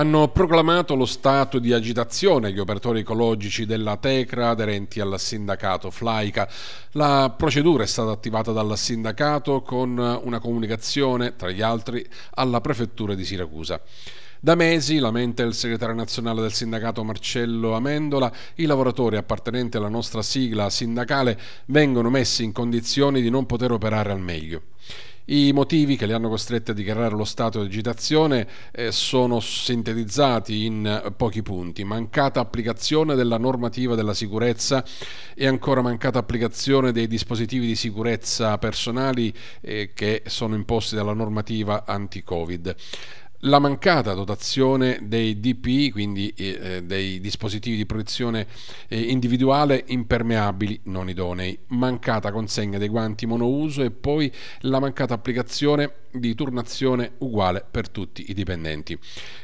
hanno proclamato lo stato di agitazione gli operatori ecologici della Tecra aderenti al sindacato Flaica. La procedura è stata attivata dal sindacato con una comunicazione, tra gli altri, alla prefettura di Siracusa. Da mesi, lamenta il segretario nazionale del sindacato Marcello Amendola, i lavoratori appartenenti alla nostra sigla sindacale vengono messi in condizioni di non poter operare al meglio. I motivi che li hanno costretti a dichiarare lo stato di agitazione eh, sono sintetizzati in pochi punti. Mancata applicazione della normativa della sicurezza e ancora mancata applicazione dei dispositivi di sicurezza personali eh, che sono imposti dalla normativa anti-Covid la mancata dotazione dei DPI, quindi eh, eh, dei dispositivi di protezione eh, individuale impermeabili non idonei, mancata consegna dei guanti monouso e poi la mancata applicazione di turnazione uguale per tutti i dipendenti.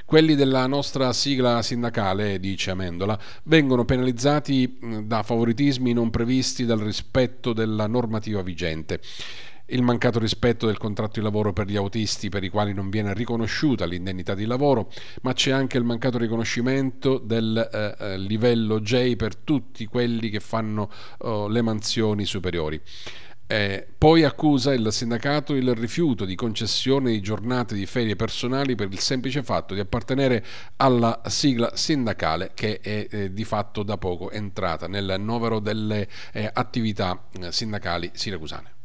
Quelli della nostra sigla sindacale, dice Amendola, vengono penalizzati mm, da favoritismi non previsti dal rispetto della normativa vigente il mancato rispetto del contratto di lavoro per gli autisti per i quali non viene riconosciuta l'indennità di lavoro, ma c'è anche il mancato riconoscimento del eh, eh, livello J per tutti quelli che fanno oh, le mansioni superiori. Eh, poi accusa il sindacato il rifiuto di concessione di giornate di ferie personali per il semplice fatto di appartenere alla sigla sindacale che è eh, di fatto da poco entrata nel novero delle eh, attività eh, sindacali siracusane.